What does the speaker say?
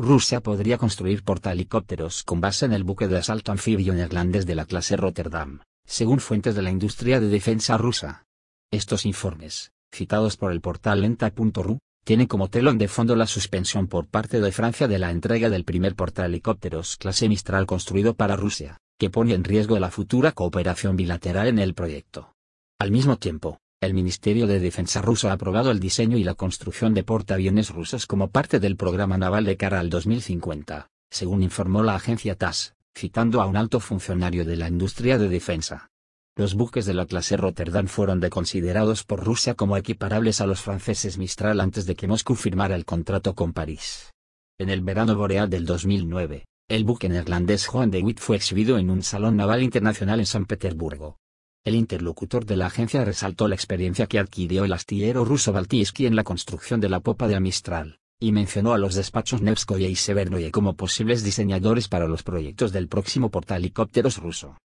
Rusia podría construir portahelicópteros con base en el buque de asalto anfibio neerlandés de la clase Rotterdam, según fuentes de la industria de defensa rusa. Estos informes, citados por el portal lenta.ru, tienen como telón de fondo la suspensión por parte de Francia de la entrega del primer portahelicópteros clase Mistral construido para Rusia, que pone en riesgo la futura cooperación bilateral en el proyecto. Al mismo tiempo, el Ministerio de Defensa ruso ha aprobado el diseño y la construcción de portaaviones rusos como parte del programa naval de cara al 2050, según informó la agencia TASS, citando a un alto funcionario de la industria de defensa. Los buques de la clase Rotterdam fueron considerados por Rusia como equiparables a los franceses Mistral antes de que Moscú firmara el contrato con París. En el verano boreal del 2009, el buque neerlandés Juan de Witt fue exhibido en un salón naval internacional en San Petersburgo. El interlocutor de la agencia resaltó la experiencia que adquirió el astillero ruso Baltiski en la construcción de la popa de Amistral, y mencionó a los despachos Nevskoye y Severnoye como posibles diseñadores para los proyectos del próximo helicópteros ruso.